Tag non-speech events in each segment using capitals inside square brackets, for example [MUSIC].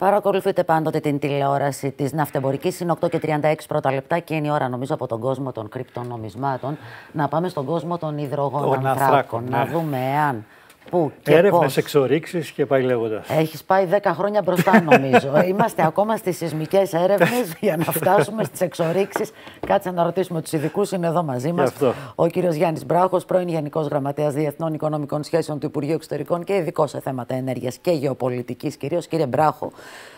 Παρακολουθείτε πάντοτε την τηλεόραση της ναυτεμπορικής. Είναι 8 και 36 πρώτα λεπτά και είναι η ώρα, νομίζω, από τον κόσμο των κρυπτονομισμάτων να πάμε στον κόσμο των υδρογόνων Να ναι. δούμε εάν Πού και Έρευνες, εξορίξεις και πάει λέγοντας. Έχεις πάει 10 χρόνια μπροστά, νομίζω. [LAUGHS] Είμαστε ακόμα στις σεισμικές έρευνες για να φτάσουμε στις εξορίξεις. Κάτσε να ρωτήσουμε τους ειδικούς. Είναι εδώ μαζί μας ο κύριος Γιάννης Μπράχος, πρώην Γενικός Γραμματέας Διεθνών Οικονομικών Σχέσεων του Υπουργείου Εξωτερικών και ειδικό σε θέματα ενέργειας και γεωπολιτικής κυρίως. Κύριε Μπράχο,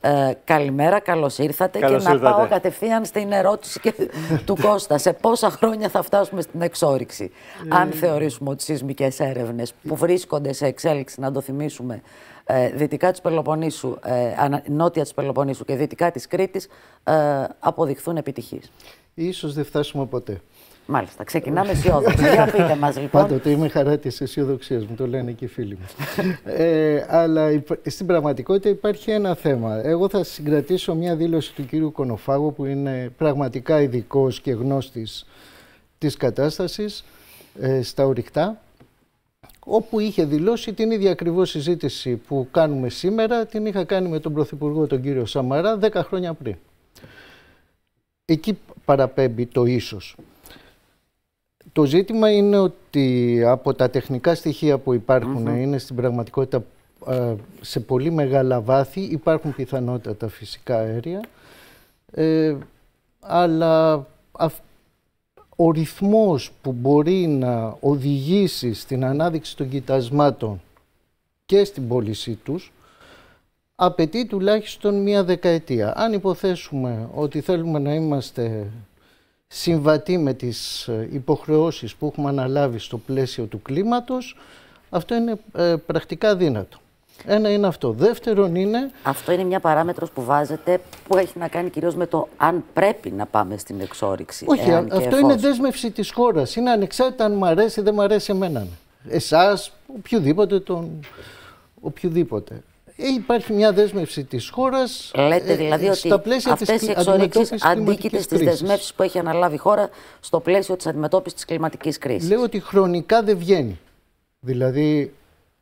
ε, καλημέρα, καλώς ήρθατε. Καλώς και ήρθατε. να πάω κατευθείαν στην ερώτηση και του Κώστα. Σε πόσα χρόνια θα φτάσουμε στην εξόριξη, αν ε. θεωρήσουμε ότι σεισμικές έρευνες που βρίσκονται σε εξέλιξη, να το θυμίσουμε, ε, δυτικά της Πελοποννήσου, ε, νότια της Πελοποννήσου και δυτικά της Κρήτης ε, αποδειχθούν επιτυχείς. Ίσως δεν φτάσουμε ποτέ. Μάλιστα, ξεκινάμε αισιόδοξα. [LAUGHS] Για πείτε μας λοιπόν. Πάντοτε είμαι χαρά της αισιοδοξίας, μου το λένε και οι φίλοι μου. ε, αλλά στην πραγματικότητα υπάρχει ένα θέμα. Εγώ θα συγκρατήσω μια δήλωση του κύριου Κονοφάγου, που είναι πραγματικά ειδικός και γνώστης της κατάστασης ε, στα ορυκτά όπου είχε δηλώσει την ίδια ακριβώς συζήτηση που κάνουμε σήμερα, την είχα κάνει με τον Πρωθυπουργό τον κύριο Σαμαρά 10 χρόνια πριν. Εκεί παραπέμπει το ίσως. Το ζήτημα είναι ότι από τα τεχνικά στοιχεία που υπαρχουν είναι στην πραγματικότητα σε πολύ μεγάλα βάθη, υπάρχουν πιθανότατα φυσικά αέρια, ε, αλλά ο ρυθμός που μπορεί να οδηγήσει στην ανάδειξη των κοιτασμάτων και στην πώλησή τους απαιτεί τουλάχιστον μία δεκαετία. Αν υποθέσουμε ότι θέλουμε να είμαστε συμβατοί με τις υποχρεώσεις που έχουμε αναλάβει στο πλαίσιο του κλίματος, αυτό είναι ε, πρακτικά δύνατο. Ένα είναι αυτό. Δεύτερον είναι. Αυτό είναι μια παράμετρος που βάζετε που έχει να κάνει κυρίως με το αν πρέπει να πάμε στην εξόριξη. Όχι, αυτό είναι δέσμευση της χώρας. Είναι ανεξάρτητα αν μ' αρέσει ή δεν μ' αρέσει εμένα. Εσάς, οποιοδήποτε τον. Οποιοδήποτε. Ε, υπάρχει μια δέσμευση της χώρας. Λέτε ε, δηλαδή ε, ότι αυτέ οι εξορίξει αντίκειται στι δεσμεύσεις που έχει αναλάβει η χώρα στο πλαίσιο της αντιμετώπισης της κλιματικής κρίσης. Λέω ότι χρονικά δεν βγαίνει. Δηλαδή,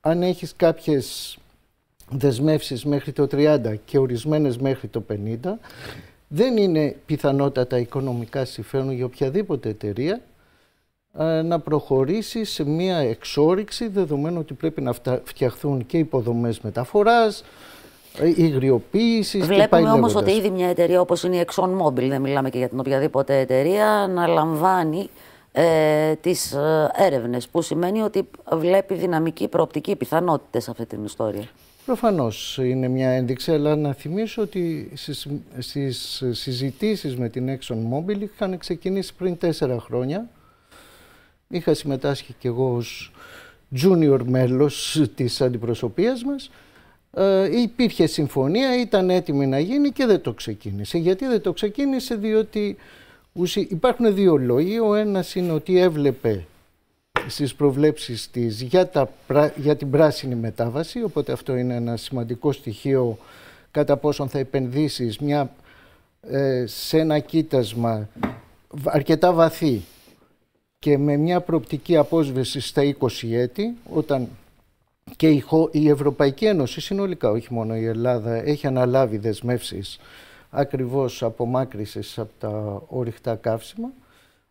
αν έχει κάποιες δεσμεύσεις μέχρι το 30 και ορισμένες μέχρι το 50, δεν είναι πιθανότατα οικονομικά συμφέρον για οποιαδήποτε εταιρεία ε, να προχωρήσει σε μία εξόριξη, δεδομένου ότι πρέπει να φτιαχθούν και υποδομές μεταφοράς, ε, υγριοποίησης. Βλέπουμε όμως ότι ήδη μια εταιρεία όπως είναι η ExxonMobil, δεν μιλάμε και για την οποιαδήποτε εταιρεία, να λαμβάνει ε, τις ε, έρευνες, που σημαίνει ότι βλέπει δυναμική προοπτική πιθανότητες σε αυτή την ιστορία. Προφανώς είναι μια ένδειξη, αλλά να θυμίσω ότι στις, στις συζητήσεις με την Exxon Mobil είχαν ξεκινήσει πριν τέσσερα χρόνια. Είχα συμμετάσχει και εγώ ως junior μέλος της αντιπροσωπείας μας. Ε, υπήρχε συμφωνία, ήταν έτοιμη να γίνει και δεν το ξεκίνησε. Γιατί δεν το ξεκίνησε, διότι Υπάρχουν δύο λόγοι. Ο ένας είναι ότι έβλεπε στις προβλέψεις της για, την πράσινη μετάβαση, οπότε αυτό είναι ένα σημαντικό στοιχείο κατά πόσον θα επενδύσεις μια, ε, σε ένα κοίτασμα αρκετά βαθύ και με μια προοπτική απόσβεση στα 20 έτη, όταν και η, η Ευρωπαϊκή Ένωση συνολικά, όχι μόνο η Ελλάδα, έχει αναλάβει δεσμεύσεις ακριβώς απομάκρυσης από τα ορυκτά καύσιμα.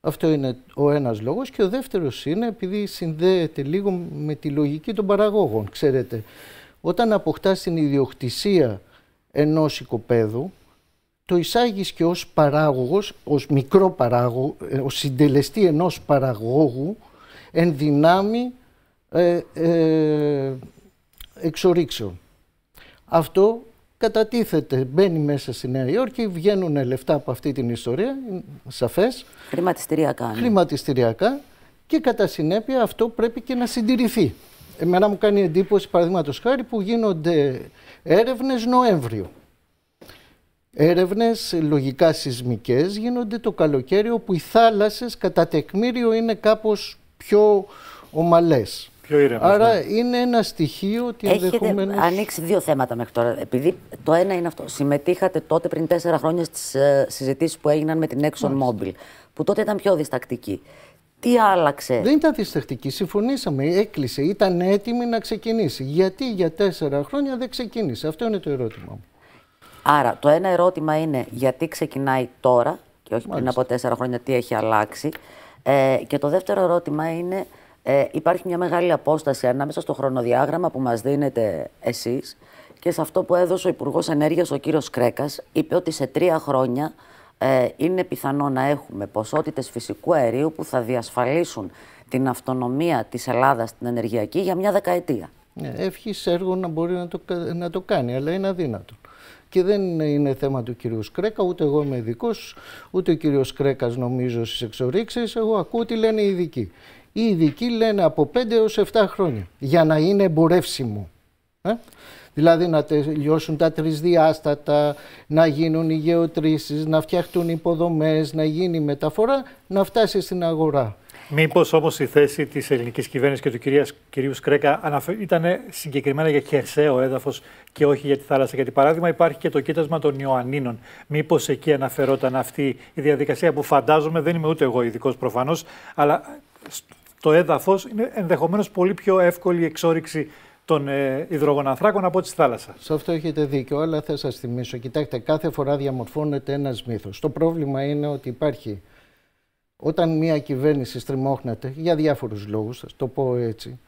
Αυτό είναι ο ένας λόγος και ο δεύτερος είναι επειδή συνδέεται λίγο με τη λογική των παραγόγων. Ξέρετε, όταν αποκτάς την ιδιοκτησία ενός οικοπαίδου, το εισάγεις και ως παράγωγος, ως μικρό παράγωγο, ε, ως συντελεστή ενός παραγόγου, εν δυνάμει ε, ε εξορίξεων. Αυτό κατατίθεται, μπαίνει μέσα στη Νέα Υόρκη, βγαίνουν λεφτά από αυτή την ιστορία, σαφές. Χρηματιστηριακά. Ναι. Χρηματιστηριακά και κατά συνέπεια αυτό πρέπει και να συντηρηθεί. Εμένα μου κάνει εντύπωση, παραδείγματος χάρη, που γίνονται έρευνες Νοέμβριο. Έρευνες λογικά σεισμικές γίνονται το καλοκαίρι όπου οι θάλασσες κατά τεκμήριο είναι κάπως πιο ομαλές. Άρα ναι. είναι ένα στοιχείο ότι ενδεχομένω. Έχετε ανοίξει δύο θέματα μέχρι τώρα. Επειδή το ένα είναι αυτό. Συμμετείχατε τότε πριν τέσσερα χρόνια στις ε, συζητήσεις που έγιναν με την ExxonMobil, που τότε ήταν πιο διστακτική. Τι άλλαξε. Δεν ήταν διστακτική. Συμφωνήσαμε. Έκλεισε. Ήταν έτοιμη να ξεκινήσει. Γιατί για τέσσερα χρόνια δεν ξεκίνησε. Αυτό είναι το ερώτημα μου. Άρα, το ένα ερώτημα είναι γιατί ξεκινάει τώρα και όχι Μάλιστα. πριν από τέσσερα χρόνια, τι έχει αλλάξει. Ε, και το δεύτερο ερώτημα είναι ε, υπάρχει μια μεγάλη απόσταση ανάμεσα στο χρονοδιάγραμμα που μας δίνετε εσείς και σε αυτό που έδωσε ο Υπουργός Ενέργειας, ο κύριος Κρέκας, είπε ότι σε τρία χρόνια ε, είναι πιθανό να έχουμε ποσότητες φυσικού αερίου που θα διασφαλίσουν την αυτονομία της Ελλάδας στην ενεργειακή για μια δεκαετία. Ναι, ευχής έργο να μπορεί να το, να το κάνει, αλλά είναι αδύνατο. Και δεν είναι θέμα του κυρίου Κρέκα ούτε εγώ είμαι ειδικός, ούτε ο κύριος Κρέκα νομίζω στις εξορίξεις. Εγώ ακούω τι λένε οι ειδικοί οι ειδικοί λένε από 5 έως 7 χρόνια για να είναι εμπορεύσιμο. Ε? Δηλαδή να τελειώσουν τα τρισδιάστατα, να γίνουν οι γεωτρήσεις, να φτιαχτούν υποδομές, να γίνει μεταφορά, να φτάσει στην αγορά. Μήπως όμως η θέση της ελληνικής κυβέρνησης και του κυρίας, κυρίου Σκρέκα ήταν συγκεκριμένα για χερσαίο έδαφος και όχι για τη θάλασσα. Γιατί παράδειγμα υπάρχει και το κοίτασμα των Ιωαννίνων. Μήπως εκεί αναφερόταν αυτή η διαδικασία που φαντάζομαι, δεν είμαι ούτε εγώ ειδικός προφανώς, αλλά το έδαφος, είναι ενδεχομένως πολύ πιο εύκολη η εξόριξη των ε, υδρογοναθράκων από τη θάλασσα. Σε αυτό έχετε δίκιο, αλλά θα σας θυμίσω. Κοιτάξτε, κάθε φορά διαμορφώνεται ένας μύθος. Το πρόβλημα είναι ότι υπάρχει. Όταν μια κυβέρνηση στριμώχνεται, για διάφορους λόγους, θα το πω έτσι,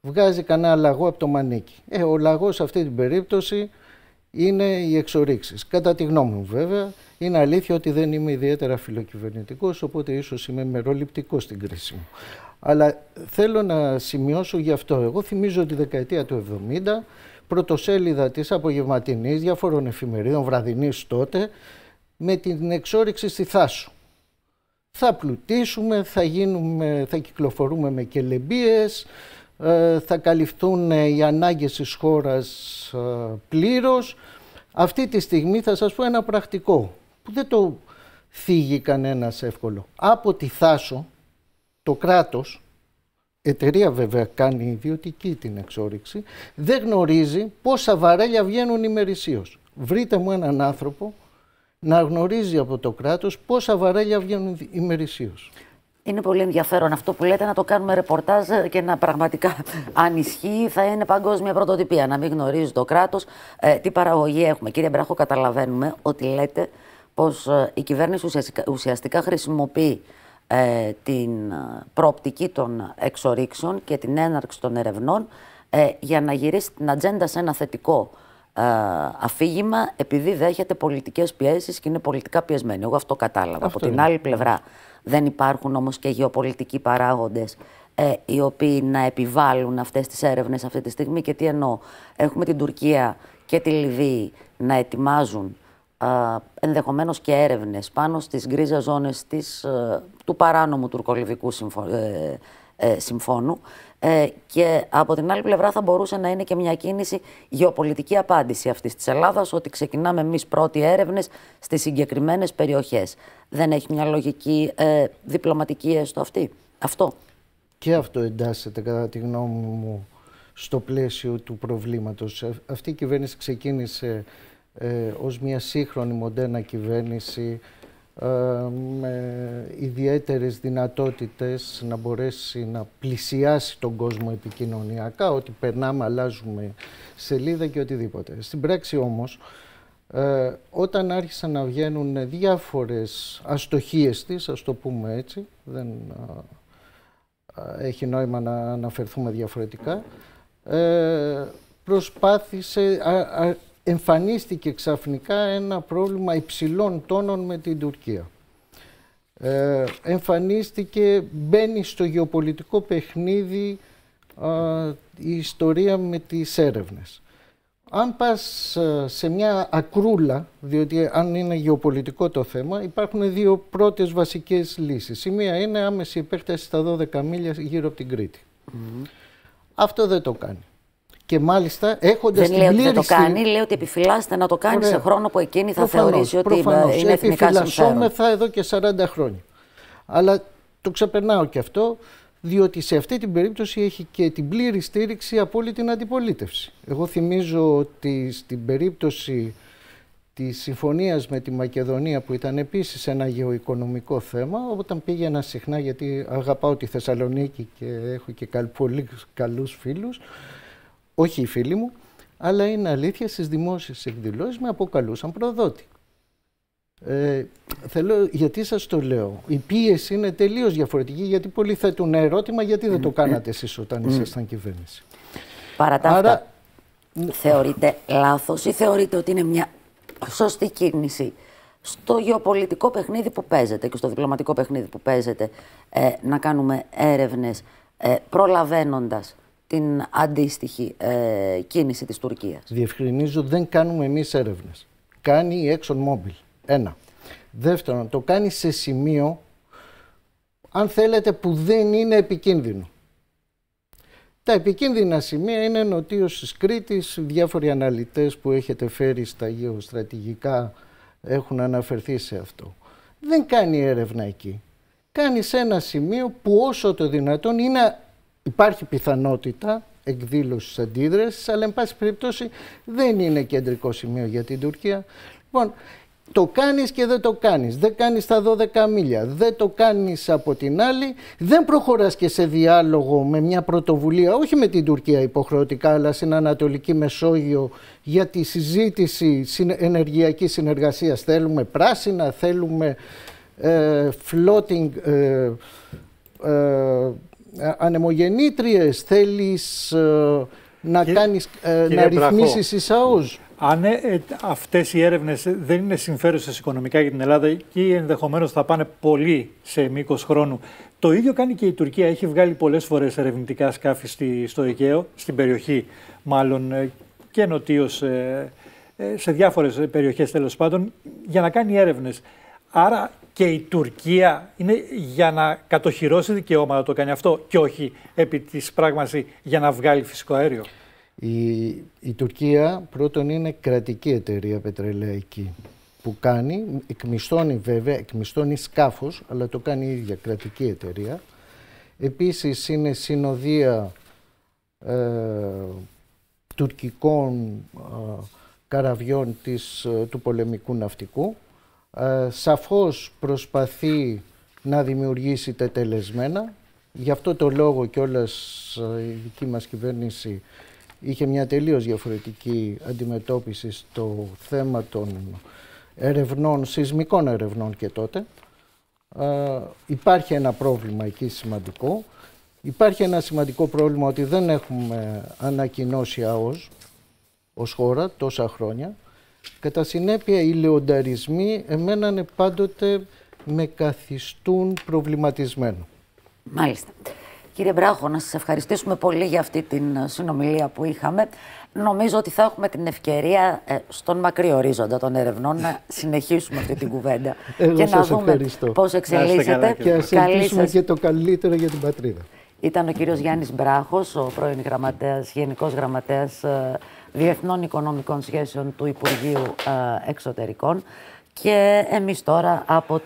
βγάζει κανένα λαγό από το μανίκι. Ε, ο λαγός σε αυτή την περίπτωση είναι οι εξορίξεις. Κατά τη γνώμη μου, βέβαια, είναι αλήθεια ότι δεν είμαι ιδιαίτερα φιλοκυβερνητικός, οπότε ίσως είμαι μεροληπτικός στην κρίση μου. Αλλά θέλω να σημειώσω γι' αυτό. Εγώ θυμίζω τη δεκαετία του 70, πρωτοσέλιδα της απογευματινής, διάφορων εφημερίδων, βραδινής τότε, με την εξόριξη στη Θάσο. Θα πλουτίσουμε, θα, γίνουμε, θα κυκλοφορούμε με κελεμπίες, ε, θα καλυφθούν ε, οι ανάγκες της χώρας ε, πλήρως. Αυτή τη στιγμή θα σας πω ένα πρακτικό που δεν το θίγει κανένας εύκολο. Από τη Θάσο, το κράτος, εταιρεία βέβαια κάνει ιδιωτική την εξόριξη, δεν γνωρίζει πόσα βαρέλια βγαίνουν ημερησίως. Βρείτε μου έναν άνθρωπο να γνωρίζει από το κράτος πόσα βαρέλια βγαίνουν ημερησίως. Είναι πολύ ενδιαφέρον αυτό που λέτε, να το κάνουμε ρεπορτάζ και να πραγματικά, αν ισχύει, θα είναι παγκόσμια πρωτοτυπία. Να μην γνωρίζει το κράτος ε, τι παραγωγή έχουμε. Κύριε Μπράχο, καταλαβαίνουμε ότι λέτε πως ε, η κυβέρνηση ουσιαστικά χρησιμοποιεί ε, την ε, προοπτική των εξορίξεων και την έναρξη των ερευνών ε, για να γυρίσει την ατζέντα σε ένα θετικό ε, αφήγημα επειδή δέχεται πολιτικές πιέσεις και είναι πολιτικά πιεσμένοι. Εγώ αυτό κατάλαβα. Από την άλλη πλευρά δεν υπάρχουν όμως και γεωπολιτικοί παράγοντες οι οποίοι να επιβάλλουν αυτές τις έρευνες αυτή τη στιγμή και τι εννοώ. Έχουμε την Τουρκία και τη Λιβύη να ετοιμάζουν ενδεχομένως και έρευνες πάνω στις γκρίζα ζώνες της, ε, του παράνομου τουρκολιβικού ε, ε, συμφώνου και από την άλλη πλευρά θα μπορούσε να είναι και μια κίνηση γεωπολιτική απάντηση αυτής της Ελλάδας ότι ξεκινάμε εμείς πρώτοι έρευνες στις συγκεκριμένες περιοχές. Δεν έχει μια λογική διπλωματική έστω αυτή. Αυτό. Και αυτό εντάσσεται κατά τη γνώμη μου στο πλαίσιο του προβλήματος. Αυτή η κυβέρνηση ξεκίνησε ε, ως μια σύγχρονη μοντέρνα κυβέρνηση ε, με ιδιαίτερες δυνατότητες να μπορέσει να πλησιάσει τον κόσμο επικοινωνιακά, ότι περνάμε, αλλάζουμε σελίδα και οτιδήποτε. Στην πράξη όμως, ε, όταν άρχισαν να βγαίνουν διάφορες αστοχίες της, ας το πούμε έτσι, δεν ε, έχει νόημα να αναφερθούμε διαφορετικά, ε, προσπάθησε, εμφανίστηκε ξαφνικά ένα πρόβλημα υψηλών τόνων με την Τουρκία. Ε, εμφανίστηκε, μπαίνει στο γεωπολιτικό παιχνίδι η ιστορία με τις έρευνες. Αν πας ε, σε μια ακρούλα, διότι αν είναι γεωπολιτικό το θέμα, υπάρχουν δύο πρώτες βασικές λύσεις. Η μία είναι άμεση επέκταση στα 12 μίλια γύρω από την Κρήτη. Αυτό δεν το κάνει και μάλιστα έχοντας την πλήρη. Δεν το κάνει, λέει ότι επιφυλάσσεται να το κάνει σε χρόνο που εκείνη θα θεωρήσει ότι προφανώς. είναι ε, εθνικά Επιφυλασσόμεθα εδώ και 40 χρόνια. Αλλά το ξεπερνάω και αυτό, διότι σε αυτή την περίπτωση έχει και την πλήρη στήριξη από την αντιπολίτευση. Εγώ θυμίζω ότι στην περίπτωση της συμφωνίας με τη Μακεδονία, που ήταν επίσης ένα γεωοικονομικό θέμα, όταν πήγαινα συχνά, γιατί αγαπάω τη Θεσσαλονίκη και έχω και πολύ καλούς φίλους, όχι οι φίλοι μου, αλλά είναι αλήθεια στις δημόσιες εκδηλώσεις με αποκαλούσαν προδότη. Ε, θέλω, γιατί σας το λέω, η πίεση είναι τελείως διαφορετική γιατί πολλοί θέτουν ερώτημα γιατί δεν το κάνατε εσείς όταν ήσασταν κυβέρνηση. Παρά τα Άρα... θεωρείτε λάθος ή θεωρείτε ότι είναι μια σωστή κίνηση στο γεωπολιτικό παιχνίδι που παίζετε, και στο διπλωματικό παιχνίδι που παίζετε, ε, να κάνουμε έρευνες ε, προλαβαίνοντας την αντίστοιχη ε, κίνηση της Τουρκίας. Διευκρινίζω, δεν κάνουμε εμείς έρευνες. Κάνει η ExxonMobil, Ένα. Δεύτερον, το κάνει σε σημείο, αν θέλετε, που δεν είναι επικίνδυνο. Τα επικίνδυνα σημεία είναι νοτίος της Κρήτης, διάφοροι αναλυτές που έχετε φέρει στα γεωστρατηγικά έχουν αναφερθεί σε αυτό. Δεν κάνει έρευνα εκεί. Κάνει σε ένα σημείο που όσο το δυνατόν είναι υπάρχει πιθανότητα εκδήλωσης αντίδρασης, αλλά εν πάση περιπτώσει δεν είναι κεντρικό σημείο για την Τουρκία. Λοιπόν, το κάνεις και δεν το κάνεις, δεν κάνεις τα 12 μίλια, δεν το κάνεις από την άλλη, δεν προχωράς και σε διάλογο με μια πρωτοβουλία, όχι με την Τουρκία υποχρεωτικά, αλλά στην Ανατολική Μεσόγειο για τη συζήτηση ενεργειακής συνεργασίας. Θέλουμε πράσινα, θέλουμε ε, floating ε, ε, ε, ανεμογεννήτριες, θέλεις ε, να, κύριε, κάνεις, ε, να ρυθμίσεις εισαούς. Αν ε, αυτές οι έρευνες δεν είναι συμφέρουσες οικονομικά για την Ελλάδα και ενδεχομένως θα πάνε πολύ σε μήκος χρόνου, το ίδιο κάνει και η Τουρκία. Έχει βγάλει πολλές φορές ερευνητικά σκάφη στη, στο Αιγαίο, στην περιοχή μάλλον και νοτίως, σε διάφορες περιοχές τέλος πάντων, για να κάνει έρευνες. Άρα και η Τουρκία είναι για να κατοχυρώσει δικαιώματα το κάνει αυτό και όχι επί της πράγμαση για να βγάλει φυσικό αέριο. Η, η Τουρκία πρώτον είναι κρατική εταιρεία πετρελαϊκή που κάνει, Εκμιστώνει βέβαια, εκμιστώνει σκάφος, αλλά το κάνει η ίδια κρατική εταιρεία. Επίσης είναι συνοδεία ε, τουρκικών ε, καραβιών της, ε, του πολεμικού ναυτικού ε, σαφώς προσπαθεί να δημιουργήσει τετελεσμένα. Γι' αυτό το λόγο κιόλας ε, η δική μας κυβέρνηση είχε μια τελείως διαφορετική αντιμετώπιση στο θέμα των ερευνών, σεισμικών ερευνών και τότε. Ε, υπάρχει ένα πρόβλημα εκεί σημαντικό. Υπάρχει ένα σημαντικό πρόβλημα ότι δεν έχουμε ανακοινώσει ΑΟΣ ως χώρα τόσα χρόνια. Κατά συνέπεια, οι λεονταρισμοί εμένανε πάντοτε με καθιστούν προβληματισμένο. Μάλιστα. Κύριε Μπράχο, να σας ευχαριστήσουμε πολύ για αυτή την ε, συνομιλία που είχαμε. Νομίζω ότι θα έχουμε την ευκαιρία ε, στον μακρύ ορίζοντα των ερευνών να [LAUGHS] συνεχίσουμε αυτή την κουβέντα Εγώ και να δούμε ευχαριστώ. πώς εξελίσσεται. Και ας ελπίσουμε και το καλύτερο για την πατρίδα. Ήταν ο κύριος Γιάννης Μπράχος, ο πρώην γραμματέας, γενικός γραμματέας ε, Διεθνών Οικονομικών Σχέσεων του Υπουργείου ε, Εξωτερικών και εμείς τώρα από